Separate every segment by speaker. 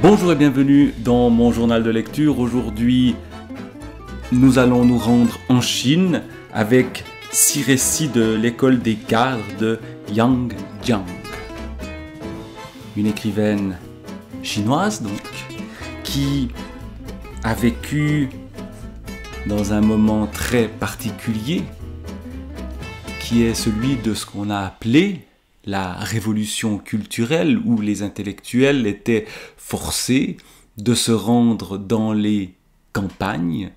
Speaker 1: Bonjour et bienvenue dans mon journal de lecture. Aujourd'hui, nous allons nous rendre en Chine avec six récits de l'école des gardes de Yang Jiang. Une écrivaine chinoise, donc, qui a vécu dans un moment très particulier, qui est celui de ce qu'on a appelé la révolution culturelle où les intellectuels étaient forcés de se rendre dans les campagnes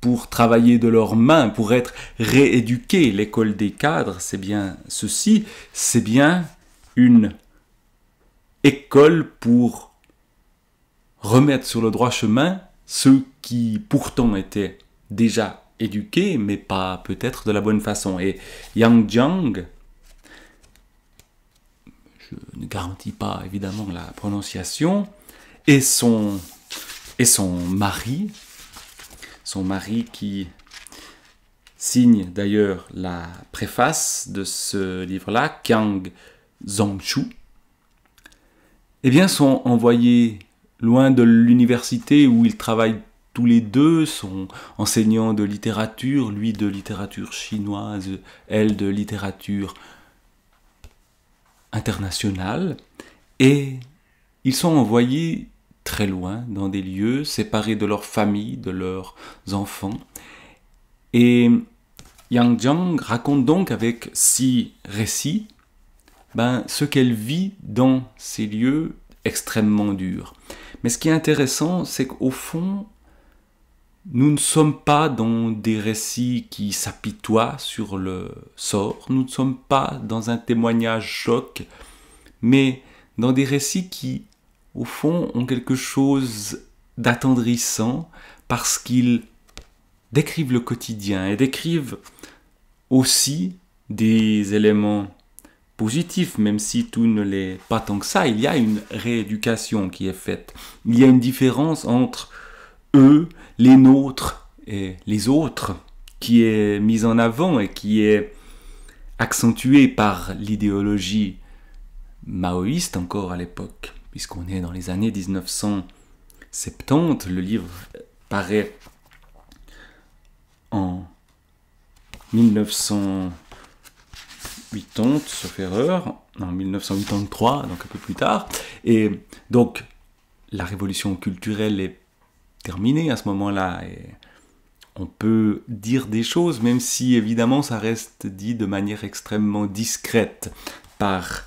Speaker 1: pour travailler de leurs mains, pour être rééduqués. L'école des cadres, c'est bien ceci, c'est bien une école pour remettre sur le droit chemin ceux qui pourtant étaient déjà éduqués, mais pas peut-être de la bonne façon. Et Yang Jiang, ne garantit pas évidemment la prononciation, et son, et son mari, son mari qui signe d'ailleurs la préface de ce livre-là, Kang Zhongchu, eh bien sont envoyés loin de l'université où ils travaillent tous les deux, sont enseignants de littérature, lui de littérature chinoise, elle de littérature internationales et ils sont envoyés très loin, dans des lieux séparés de leur famille, de leurs enfants. Et Yang Jiang raconte donc avec six récits ben, ce qu'elle vit dans ces lieux extrêmement durs. Mais ce qui est intéressant, c'est qu'au fond, nous ne sommes pas dans des récits qui s'apitoient sur le sort, nous ne sommes pas dans un témoignage choc, mais dans des récits qui, au fond, ont quelque chose d'attendrissant parce qu'ils décrivent le quotidien et décrivent aussi des éléments positifs, même si tout ne l'est pas tant que ça. Il y a une rééducation qui est faite. Il y a une différence entre eux, les nôtres et les autres qui est mise en avant et qui est accentuée par l'idéologie maoïste encore à l'époque, puisqu'on est dans les années 1970, le livre paraît en 1980, sauf erreur, en 1983, donc un peu plus tard, et donc la révolution culturelle est terminé à ce moment-là. Et on peut dire des choses, même si évidemment ça reste dit de manière extrêmement discrète par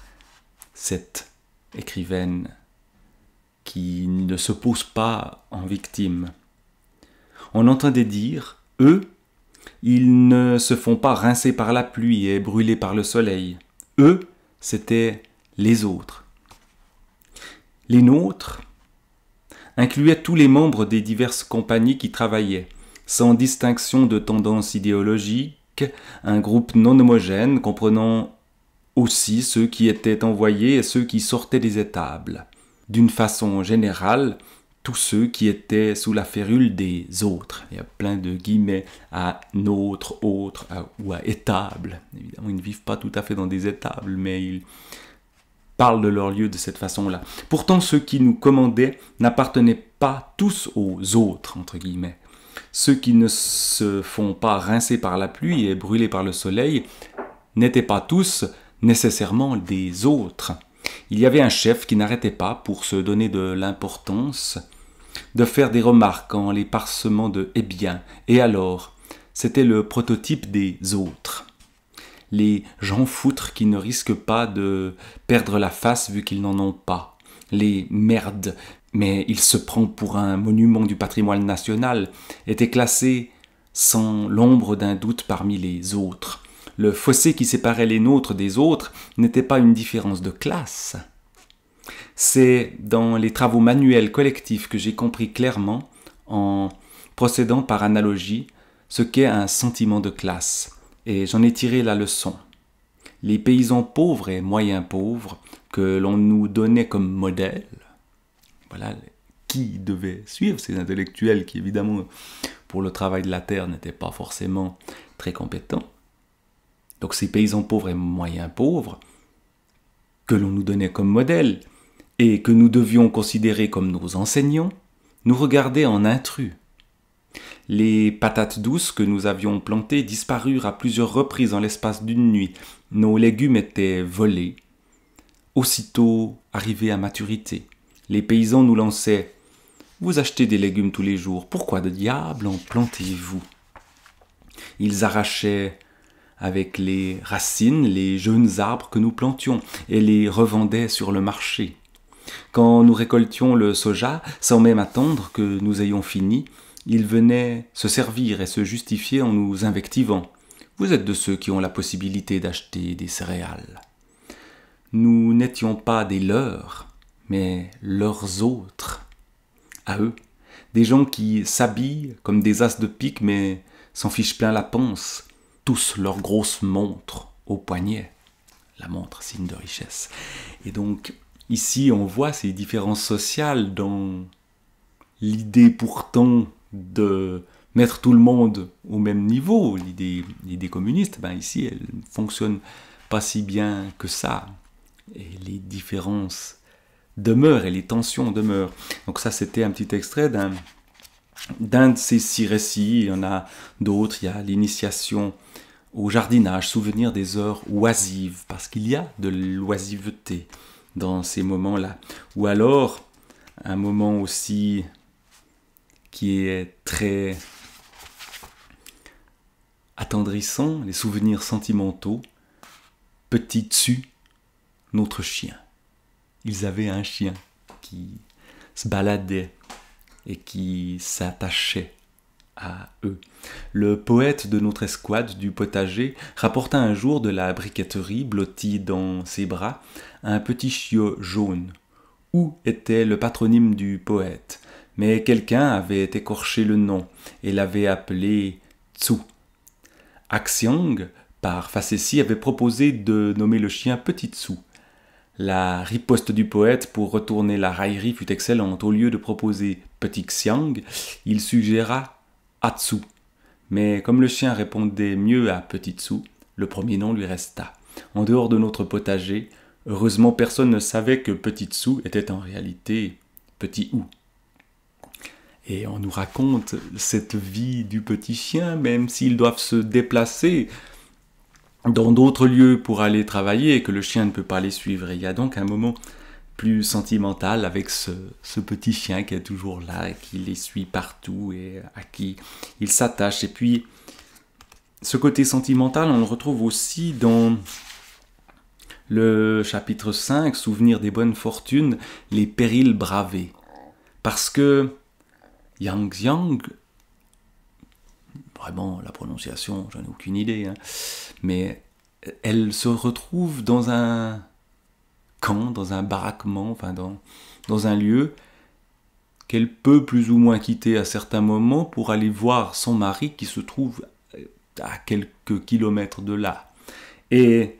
Speaker 1: cette écrivaine qui ne se pose pas en victime. On entendait dire, eux, ils ne se font pas rincer par la pluie et brûler par le soleil. Eux, c'était les autres. Les nôtres, incluait tous les membres des diverses compagnies qui travaillaient, sans distinction de tendance idéologique, un groupe non homogène comprenant aussi ceux qui étaient envoyés et ceux qui sortaient des étables. D'une façon générale, tous ceux qui étaient sous la férule des autres. Il y a plein de guillemets à notre, autre ou à étable. Évidemment, ils ne vivent pas tout à fait dans des étables, mais ils parlent de leur lieu de cette façon-là. Pourtant, ceux qui nous commandaient n'appartenaient pas tous aux autres, entre guillemets. Ceux qui ne se font pas rincer par la pluie et brûler par le soleil n'étaient pas tous nécessairement des autres. Il y avait un chef qui n'arrêtait pas, pour se donner de l'importance, de faire des remarques en les parsemant de eh bien, et alors. C'était le prototype des autres les gens foutres qui ne risquent pas de perdre la face vu qu'ils n'en ont pas, les merdes, mais il se prend pour un monument du patrimoine national, était classé sans l'ombre d'un doute parmi les autres. Le fossé qui séparait les nôtres des autres n'était pas une différence de classe. C'est dans les travaux manuels collectifs que j'ai compris clairement, en procédant par analogie, ce qu'est un sentiment de classe et j'en ai tiré la leçon. Les paysans pauvres et moyens pauvres que l'on nous donnait comme modèle, voilà qui devait suivre ces intellectuels qui évidemment pour le travail de la terre n'étaient pas forcément très compétents. Donc ces paysans pauvres et moyens pauvres que l'on nous donnait comme modèle et que nous devions considérer comme nos enseignants, nous regardaient en intrus les patates douces que nous avions plantées disparurent à plusieurs reprises en l'espace d'une nuit. Nos légumes étaient volés. Aussitôt arrivés à maturité, les paysans nous lançaient Vous achetez des légumes tous les jours, pourquoi de diable en plantez-vous Ils arrachaient avec les racines les jeunes arbres que nous plantions et les revendaient sur le marché. Quand nous récoltions le soja, sans même attendre que nous ayons fini, il venait se servir et se justifier en nous invectivant. Vous êtes de ceux qui ont la possibilité d'acheter des céréales. Nous n'étions pas des leurs, mais leurs autres, à eux, des gens qui s'habillent comme des as de pique mais s'en fichent plein la ponce, tous leurs grosses montres au poignet, la montre signe de richesse. Et donc ici on voit ces différences sociales dans l'idée pourtant de mettre tout le monde au même niveau. L'idée communiste, ben ici, elle fonctionne pas si bien que ça. Et les différences demeurent et les tensions demeurent. Donc ça, c'était un petit extrait d'un de ces six récits. Il y en a d'autres. Il y a l'initiation au jardinage, souvenir des heures oisives, parce qu'il y a de l'oisiveté dans ces moments-là. Ou alors, un moment aussi qui est très attendrissant, les souvenirs sentimentaux. Petit dessus, notre chien. Ils avaient un chien qui se baladait et qui s'attachait à eux. Le poète de notre escouade du potager rapporta un jour de la briqueterie, blottie dans ses bras, un petit chiot jaune. Où était le patronyme du poète mais quelqu'un avait écorché le nom et l'avait appelé Tsu. Axiang, par facétie, avait proposé de nommer le chien Petit Tsu. La riposte du poète pour retourner la raillerie fut excellente. Au lieu de proposer Petit Xiang, il suggéra Atsu. Mais comme le chien répondait mieux à Petit Tsu, le premier nom lui resta. En dehors de notre potager, heureusement personne ne savait que Petit Tsu était en réalité Petit Ou. Et on nous raconte cette vie du petit chien, même s'ils doivent se déplacer dans d'autres lieux pour aller travailler et que le chien ne peut pas les suivre. il y a donc un moment plus sentimental avec ce, petit chien qui est toujours là et qui les suit partout et à qui il s'attache. Et puis, ce côté sentimental, on le retrouve aussi dans le chapitre 5, Souvenir des bonnes fortunes, les périls bravés. Parce que Yang Xiang, vraiment la prononciation, j'en ai aucune idée, hein. mais euh, elle se retrouve dans un camp, dans un baraquement, enfin dans, dans un lieu qu'elle peut plus ou moins quitter à certains moments pour aller voir son mari qui se trouve euh, à quelques kilomètres de là. Et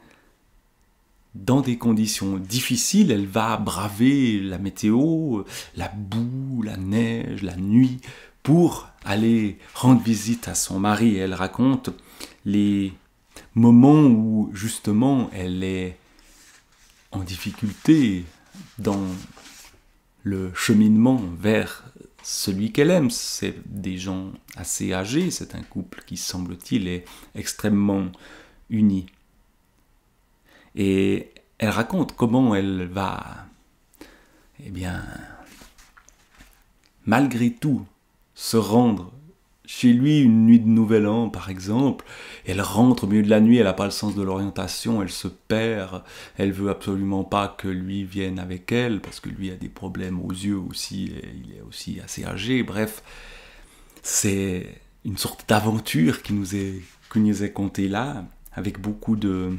Speaker 1: dans des conditions difficiles, elle va braver la météo, la boue, la neige, la nuit, pour aller rendre visite à son mari. Elle raconte les moments où justement elle est en difficulté dans le cheminement vers celui qu'elle aime. C'est des gens assez âgés, c'est un couple qui semble-t-il est extrêmement uni. Et elle raconte comment elle va, eh bien, malgré tout, se rendre chez lui une nuit de nouvel an, par exemple. Elle rentre au milieu de la nuit, elle n'a pas le sens de l'orientation, elle se perd, elle veut absolument pas que lui vienne avec elle, parce que lui a des problèmes aux yeux aussi, il est aussi assez âgé, bref. C'est une sorte d'aventure qui nous est, qui nous est contée là, avec beaucoup de,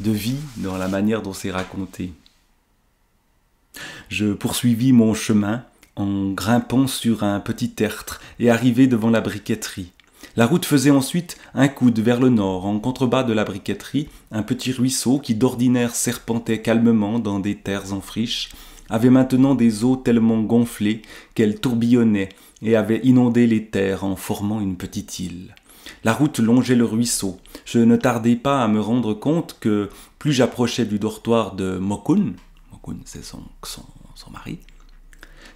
Speaker 1: de vie dans la manière dont c'est raconté. Je poursuivis mon chemin en grimpant sur un petit tertre et arrivai devant la briqueterie. La route faisait ensuite un coude vers le nord, en contrebas de la briqueterie, un petit ruisseau qui d'ordinaire serpentait calmement dans des terres en friche, avait maintenant des eaux tellement gonflées qu'elles tourbillonnaient et avaient inondé les terres en formant une petite île. La route longeait le ruisseau. Je ne tardai pas à me rendre compte que plus j'approchais du dortoir de Mokoun, Mokun c'est son, son mari,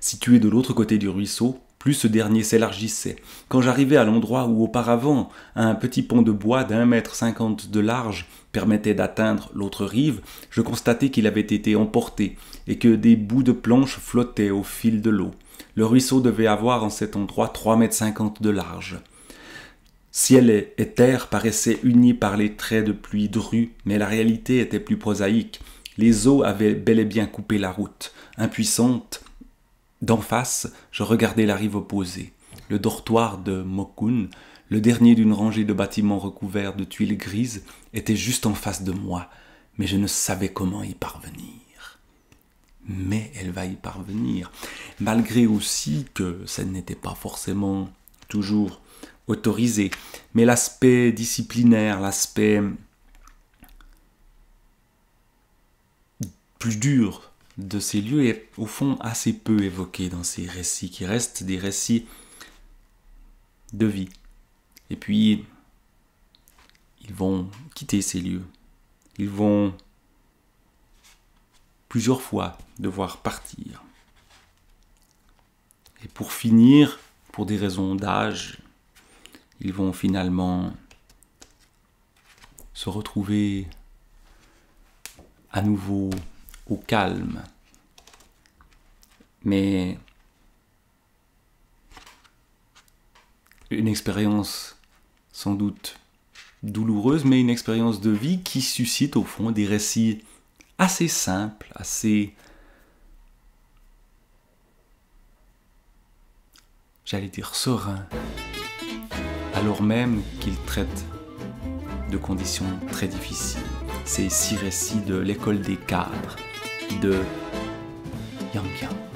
Speaker 1: situé de l'autre côté du ruisseau, plus ce dernier s'élargissait. Quand j'arrivais à l'endroit où auparavant un petit pont de bois d'un mètre cinquante de large permettait d'atteindre l'autre rive, je constatais qu'il avait été emporté et que des bouts de planches flottaient au fil de l'eau. Le ruisseau devait avoir en cet endroit trois mètres cinquante de large. Ciel et terre paraissaient unis par les traits de pluie drue, mais la réalité était plus prosaïque. Les eaux avaient bel et bien coupé la route. Impuissante, d'en face, je regardais la rive opposée. Le dortoir de Mokun, le dernier d'une rangée de bâtiments recouverts de tuiles grises, était juste en face de moi, mais je ne savais comment y parvenir mais elle va y parvenir. Malgré aussi que ça n'était pas forcément toujours autorisé. Mais l'aspect disciplinaire, l'aspect plus dur de ces lieux est au fond assez peu évoqué dans ces récits qui restent des récits de vie. Et puis, ils vont quitter ces lieux. Ils vont plusieurs fois devoir partir. Et pour finir, pour des raisons d'âge, ils vont finalement se retrouver à nouveau au calme. Mais une expérience sans doute douloureuse, mais une expérience de vie qui suscite au fond des récits assez simples, assez... j'allais dire sereins alors même qu'il traite de conditions très difficiles. Ces six récits de l'école des cadres de Yang Yang.